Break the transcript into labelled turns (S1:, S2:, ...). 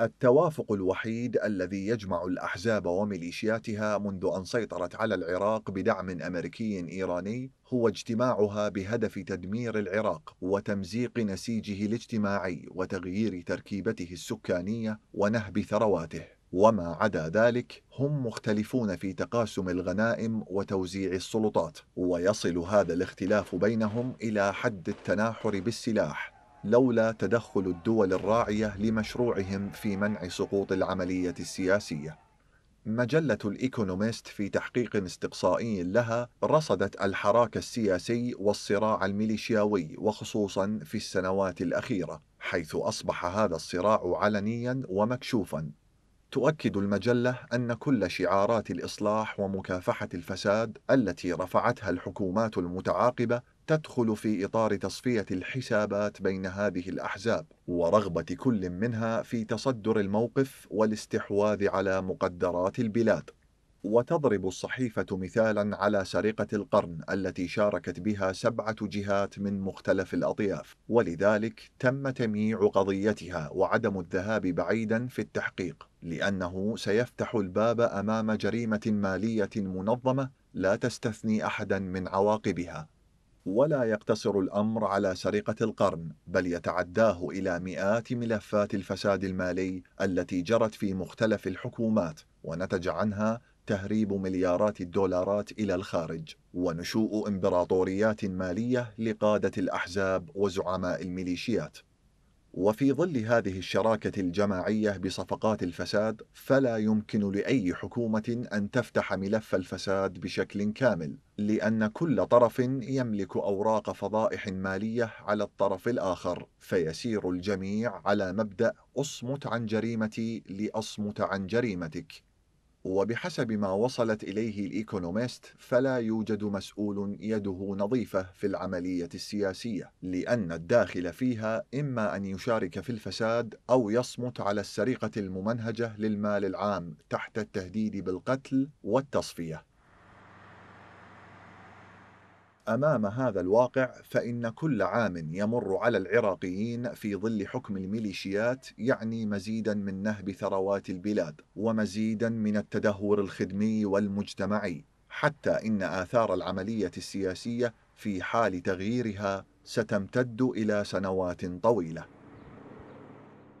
S1: التوافق الوحيد الذي يجمع الأحزاب وميليشياتها منذ أن سيطرت على العراق بدعم أمريكي إيراني هو اجتماعها بهدف تدمير العراق وتمزيق نسيجه الاجتماعي وتغيير تركيبته السكانية ونهب ثرواته وما عدا ذلك هم مختلفون في تقاسم الغنائم وتوزيع السلطات ويصل هذا الاختلاف بينهم إلى حد التناحر بالسلاح لولا تدخل الدول الراعية لمشروعهم في منع سقوط العملية السياسية. مجلة الإيكونوميست في تحقيق استقصائي لها رصدت الحراك السياسي والصراع الميليشياوي وخصوصا في السنوات الأخيرة، حيث أصبح هذا الصراع علنيا ومكشوفا. تؤكد المجلة أن كل شعارات الإصلاح ومكافحة الفساد التي رفعتها الحكومات المتعاقبة تدخل في إطار تصفية الحسابات بين هذه الأحزاب ورغبة كل منها في تصدر الموقف والاستحواذ على مقدرات البلاد وتضرب الصحيفة مثالا على سرقة القرن التي شاركت بها سبعة جهات من مختلف الأطياف ولذلك تم تمييع قضيتها وعدم الذهاب بعيدا في التحقيق لأنه سيفتح الباب أمام جريمة مالية منظمة لا تستثني أحدا من عواقبها ولا يقتصر الأمر على سرقة القرن بل يتعداه إلى مئات ملفات الفساد المالي التي جرت في مختلف الحكومات ونتج عنها تهريب مليارات الدولارات إلى الخارج ونشوء إمبراطوريات مالية لقادة الأحزاب وزعماء الميليشيات وفي ظل هذه الشراكة الجماعية بصفقات الفساد فلا يمكن لأي حكومة أن تفتح ملف الفساد بشكل كامل لأن كل طرف يملك أوراق فضائح مالية على الطرف الآخر فيسير الجميع على مبدأ أصمت عن جريمتي لأصمت عن جريمتك وبحسب ما وصلت إليه الإيكونوميست فلا يوجد مسؤول يده نظيفة في العملية السياسية لأن الداخل فيها إما أن يشارك في الفساد أو يصمت على السرقة الممنهجة للمال العام تحت التهديد بالقتل والتصفية أمام هذا الواقع فإن كل عام يمر على العراقيين في ظل حكم الميليشيات يعني مزيدا من نهب ثروات البلاد ومزيدا من التدهور الخدمي والمجتمعي حتى إن آثار العملية السياسية في حال تغييرها ستمتد إلى سنوات طويلة